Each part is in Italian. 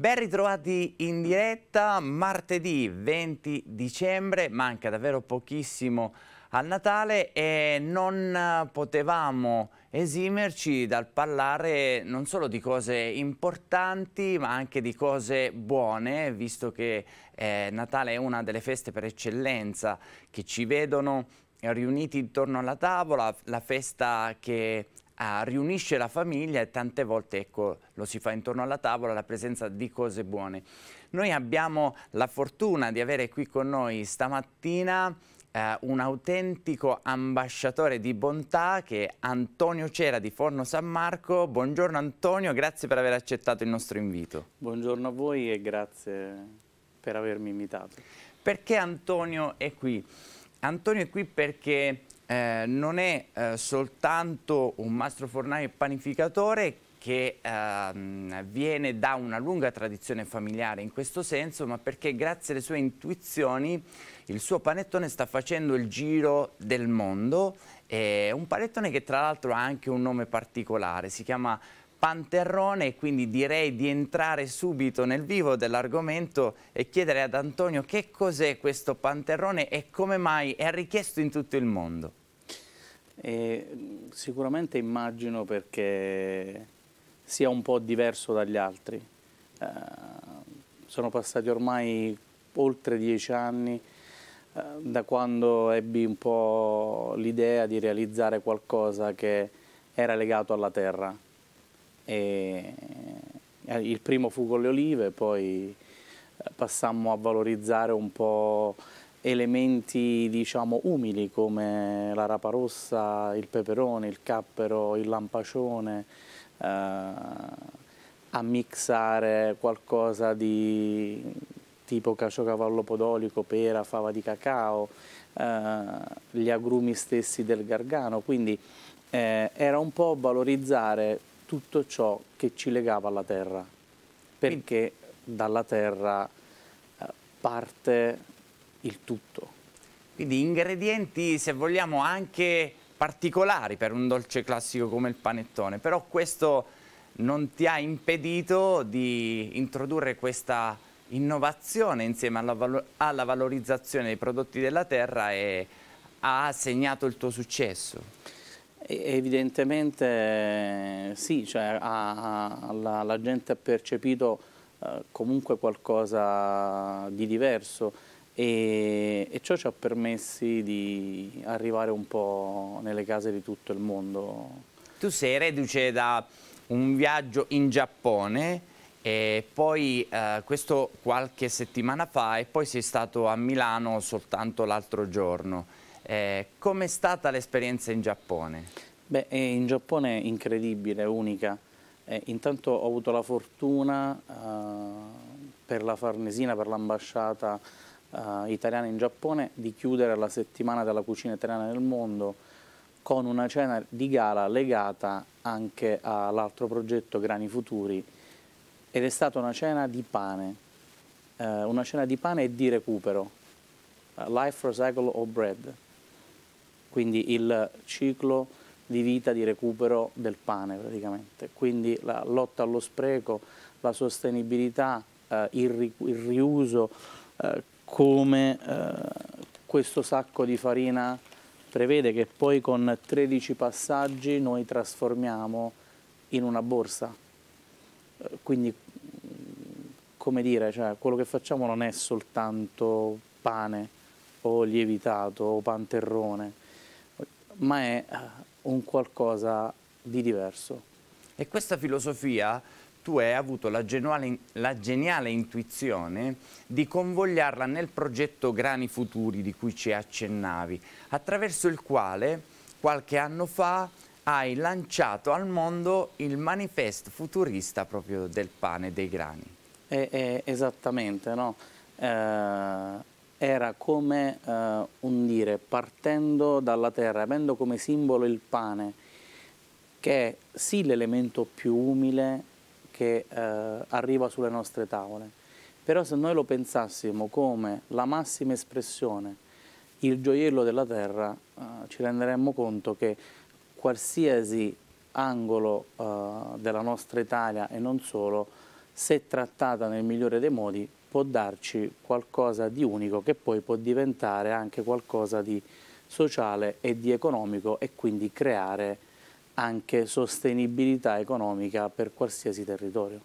Ben ritrovati in diretta martedì 20 dicembre, manca davvero pochissimo al Natale e non potevamo esimerci dal parlare non solo di cose importanti ma anche di cose buone visto che eh, Natale è una delle feste per eccellenza che ci vedono riuniti intorno alla tavola, la festa che ah, riunisce la famiglia e tante volte ecco, lo si fa intorno alla tavola, la presenza di cose buone. Noi abbiamo la fortuna di avere qui con noi stamattina eh, un autentico ambasciatore di bontà che è Antonio Cera di Forno San Marco. Buongiorno Antonio, grazie per aver accettato il nostro invito. Buongiorno a voi e grazie per avermi invitato. Perché Antonio è qui? Antonio è qui perché eh, non è eh, soltanto un mastro fornaio panificatore che ehm, viene da una lunga tradizione familiare in questo senso, ma perché grazie alle sue intuizioni il suo panettone sta facendo il giro del mondo. È eh, un panettone che tra l'altro ha anche un nome particolare, si chiama Panterrone e quindi direi di entrare subito nel vivo dell'argomento e chiedere ad Antonio che cos'è questo Panterrone e come mai è richiesto in tutto il mondo. Eh, sicuramente immagino perché sia un po' diverso dagli altri. Eh, sono passati ormai oltre dieci anni eh, da quando ebbi un po' l'idea di realizzare qualcosa che era legato alla terra e eh, il primo fu con le olive, poi eh, passammo a valorizzare un po' elementi diciamo umili come la rapa rossa, il peperone, il cappero, il lampacione, eh, a mixare qualcosa di tipo caciocavallo podolico, pera, fava di cacao, eh, gli agrumi stessi del gargano, quindi eh, era un po' valorizzare tutto ciò che ci legava alla terra, perché dalla terra eh, parte il tutto. Quindi ingredienti, se vogliamo, anche particolari per un dolce classico come il panettone, però questo non ti ha impedito di introdurre questa innovazione insieme alla, valo alla valorizzazione dei prodotti della terra e ha segnato il tuo successo. Evidentemente sì, cioè, ha, la, la, gente ha percepito eh, comunque qualcosa di diverso e, e, ciò ci ha permesso di arrivare un po' nelle case di tutto il mondo. Tu sei reduce da un viaggio in Giappone e poi eh, questo qualche settimana fa e poi sei stato a Milano soltanto l'altro giorno. Eh, è stata l'esperienza in Giappone? Beh, in Giappone è incredibile, unica. Eh, intanto ho avuto la fortuna eh, per la Farnesina, per l'ambasciata eh, italiana in Giappone, di chiudere la settimana della cucina italiana nel mondo con una cena di gala legata anche all'altro progetto Grani Futuri ed è stata una cena di pane, eh, una cena di pane e di recupero, eh, Life Recycle of Bread, quindi il ciclo di vita di recupero del pane praticamente. Quindi la lotta allo spreco, la sostenibilità, eh, il, ri il, riuso, eh, come eh, questo sacco di farina prevede che poi con 13 passaggi noi trasformiamo in una borsa. Eh, quindi, mm, come dire, cioè, quello che facciamo non è soltanto pane o lievitato o panterrone, ma è eh, un qualcosa di diverso. E questa filosofia tu hai avuto la geniale, la geniale intuizione di convogliarla nel progetto Grani Futuri di cui ci accennavi, attraverso il quale qualche anno fa hai lanciato al mondo il manifest futurista proprio del pane e dei grani. Eh, eh, esattamente, no? Eh era come eh, un dire, partendo dalla terra, avendo come simbolo il pane, che è sì l'elemento più umile che eh, arriva sulle nostre tavole, però se noi lo pensassimo come la massima espressione, il gioiello della terra, eh, ci renderemmo conto che qualsiasi angolo eh, della nostra Italia e non solo, se trattata nel migliore dei modi, può darci qualcosa di unico che poi può diventare anche qualcosa di sociale e di economico e quindi creare anche sostenibilità economica per qualsiasi territorio.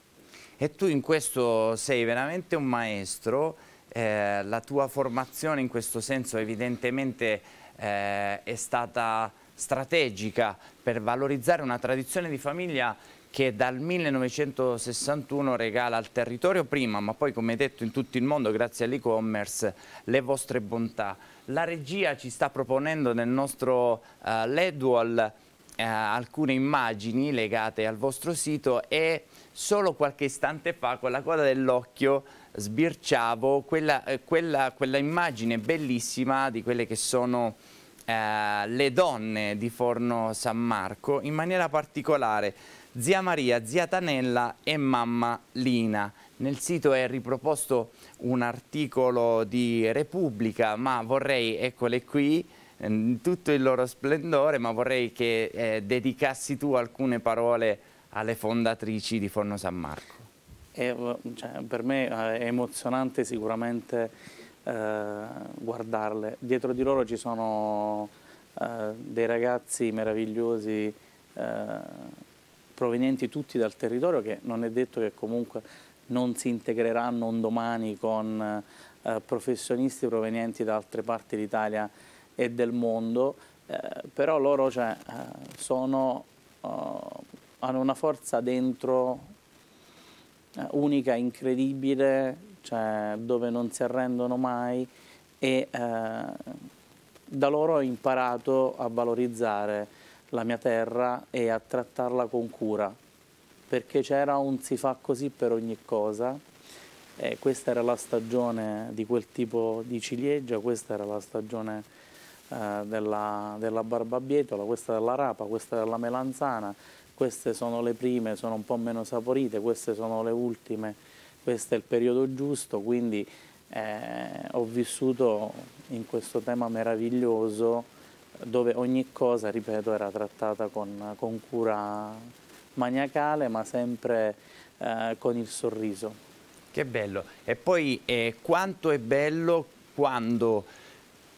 E tu in questo sei veramente un maestro, eh, la tua formazione in questo senso evidentemente eh, è stata strategica per valorizzare una tradizione di famiglia che dal 1961 regala al territorio prima, ma poi come detto in tutto il mondo grazie all'e-commerce, le vostre bontà. La regia ci sta proponendo nel nostro uh, eh, LEDWAL eh, alcune immagini legate al vostro sito e solo qualche istante fa con la coda dell'occhio sbirciavo quella, eh, quella, quella, immagine bellissima di quelle che sono eh, le donne di Forno San Marco in maniera particolare zia Maria, zia Tanella e mamma Lina. Nel sito è riproposto un articolo di Repubblica, ma vorrei, eccole qui, in ehm, tutto il loro splendore, ma vorrei che eh, dedicassi tu alcune parole alle fondatrici di Forno San Marco. È, eh, cioè, per me eh, è emozionante sicuramente eh, guardarle. Dietro di loro ci sono eh, dei ragazzi meravigliosi eh, provenienti tutti dal territorio che non è detto che comunque non si integreranno un domani con eh, professionisti provenienti da altre parti d'Italia e del mondo, eh, però loro cioè, eh, sono, eh, hanno una forza dentro eh, unica, incredibile, cioè, dove non si arrendono mai e da loro ho imparato a valorizzare la mia terra e a trattarla con cura, perché c'era un si fa così per ogni cosa. E questa era la stagione di quel tipo di ciliegia, questa era la stagione eh, della, della barbabietola, questa della rapa, questa della melanzana, queste sono le prime, sono un po' meno saporite, queste sono le ultime, questo è il periodo giusto, quindi eh, ho vissuto in questo tema meraviglioso dove ogni cosa, ripeto, era trattata con, con cura maniacale ma sempre eh, con il sorriso. Che bello! E poi eh, quanto è bello quando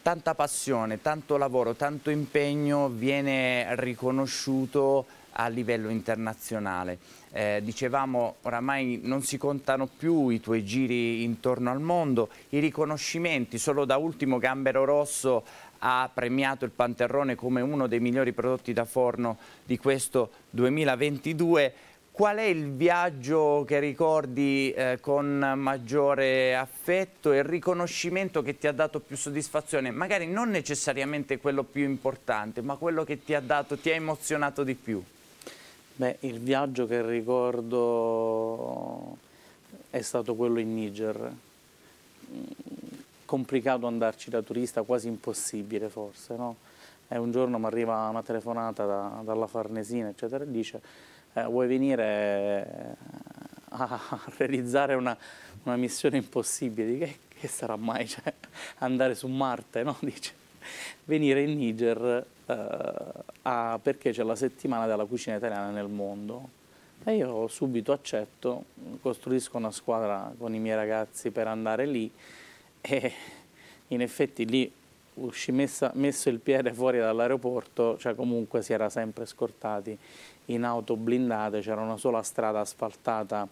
tanta passione, tanto lavoro, tanto impegno viene riconosciuto a livello internazionale. Eh, dicevamo oramai non si contano più i tuoi giri intorno al mondo, i riconoscimenti, solo da ultimo Gambero Rosso ha premiato il Panterrone come uno dei migliori prodotti da forno di questo 2022. Qual è il viaggio che ricordi eh, con maggiore affetto e il riconoscimento che ti ha dato più soddisfazione? Magari non necessariamente quello più importante, ma quello che ti ha dato, ti ha emozionato di più? Beh, il viaggio che ricordo è stato quello in Niger complicato andarci da turista, quasi impossibile forse, no? E eh, un giorno mi arriva una telefonata da, dalla Farnesina, eccetera, e dice eh, vuoi venire eh, a realizzare una, una missione impossibile? Che, eh, che sarà mai? Cioè, andare su Marte, no? Dice, venire in Niger eh, a, perché c'è la settimana della cucina italiana nel mondo. E io subito accetto, costruisco una squadra con i miei ragazzi per andare lì e in effetti lì uscì messa, messo il piede fuori dall'aeroporto, cioè comunque si era sempre scortati in auto blindate, c'era una sola strada asfaltata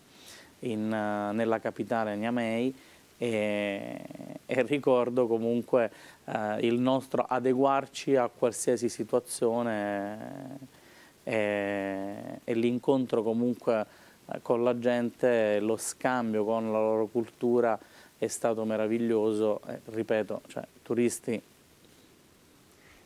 in, nella capitale Niamey e, e ricordo comunque eh, il nostro adeguarci a qualsiasi situazione eh, e, e l'incontro comunque eh, con la gente, lo scambio con la loro cultura è stato meraviglioso, eh, ripeto, cioè, turisti.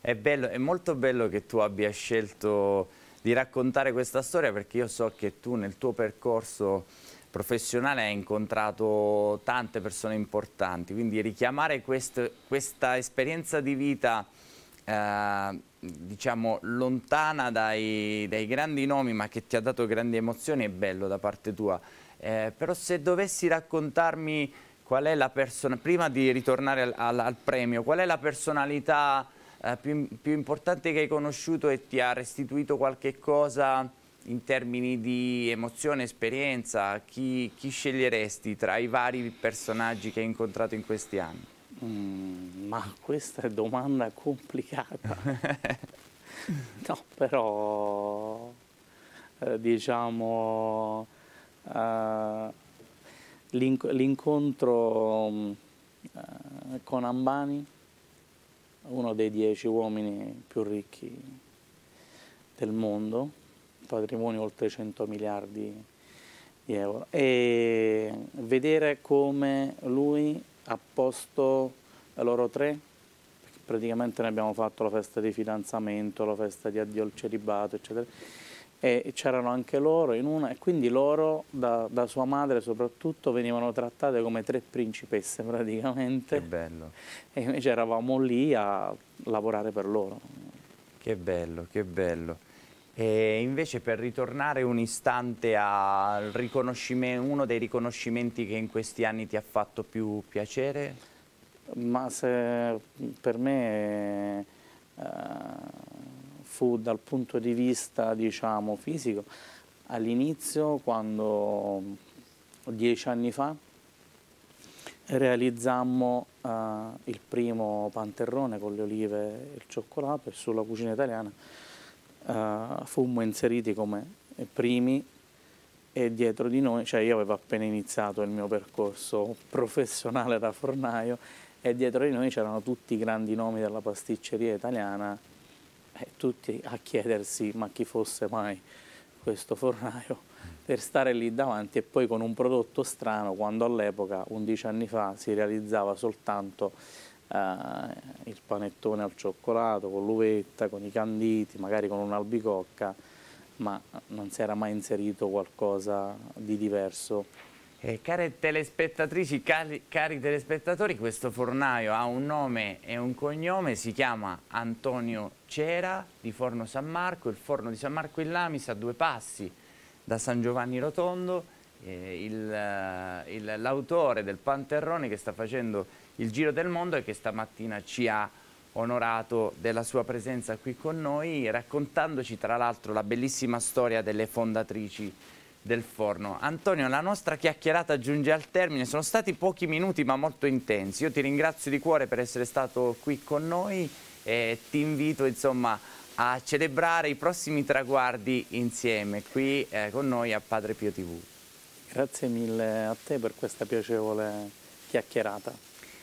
È, bello, è molto bello che tu abbia scelto di raccontare questa storia perché io so che tu nel tuo percorso professionale hai incontrato tante persone importanti, quindi richiamare questo, questa esperienza di vita eh, diciamo lontana dai, dai grandi nomi ma che ti ha dato grandi emozioni è bello da parte tua. Eh, però se dovessi raccontarmi qual è la persona, prima di ritornare al, al, al premio, qual è la personalità eh, più, più, importante che hai conosciuto e ti ha restituito qualche cosa in termini di emozione, esperienza? Chi, chi sceglieresti tra i vari personaggi che hai incontrato in questi anni? Mm, ma questa è domanda complicata. no, però eh, diciamo... Eh, l'incontro mm, eh, con Ambani, uno dei dieci uomini più ricchi del mondo, patrimonio oltre 100 miliardi di euro, e vedere come lui ha posto loro tre, praticamente ne abbiamo fatto la festa di fidanzamento, la festa di addio al celibato, eccetera, e c'erano anche loro in una e quindi loro da, da, sua madre soprattutto venivano trattate come tre principesse praticamente che bello e invece eravamo lì a lavorare per loro che bello che bello e invece per ritornare un istante al riconoscimento uno dei riconoscimenti che in questi anni ti ha fatto più piacere ma se per me eh, fu dal punto di vista diciamo, fisico all'inizio quando dieci anni fa realizzammo eh, il primo panterrone con le olive e il cioccolato e sulla cucina italiana eh, fummo inseriti come primi e dietro di noi, cioè io avevo appena iniziato il mio percorso professionale da fornaio e dietro di noi c'erano tutti i grandi nomi della pasticceria italiana eh, tutti a chiedersi ma chi fosse mai questo fornaio mm. per stare lì davanti e poi con un prodotto strano quando all'epoca, 11 anni fa, si realizzava soltanto eh, il panettone al cioccolato con l'uvetta, con i canditi, magari con un'albicocca, ma non si era mai inserito qualcosa di diverso eh, care telespettatrici, cari, cari, telespettatori, questo fornaio ha un nome e un cognome, si chiama Antonio Cera di Forno San Marco, il forno di San Marco in Lamis a due passi da San Giovanni Rotondo, eh, eh l'autore del Panterrone che sta facendo il giro del mondo e che stamattina ci ha onorato della sua presenza qui con noi, raccontandoci tra l'altro la bellissima storia delle fondatrici del forno. Antonio, la nostra chiacchierata giunge al termine, sono stati pochi minuti ma molto intensi. Io ti ringrazio di cuore per essere stato qui con noi e ti invito insomma, a celebrare i prossimi traguardi insieme qui eh, con noi a Padre Pio TV. Grazie mille a te per questa piacevole chiacchierata.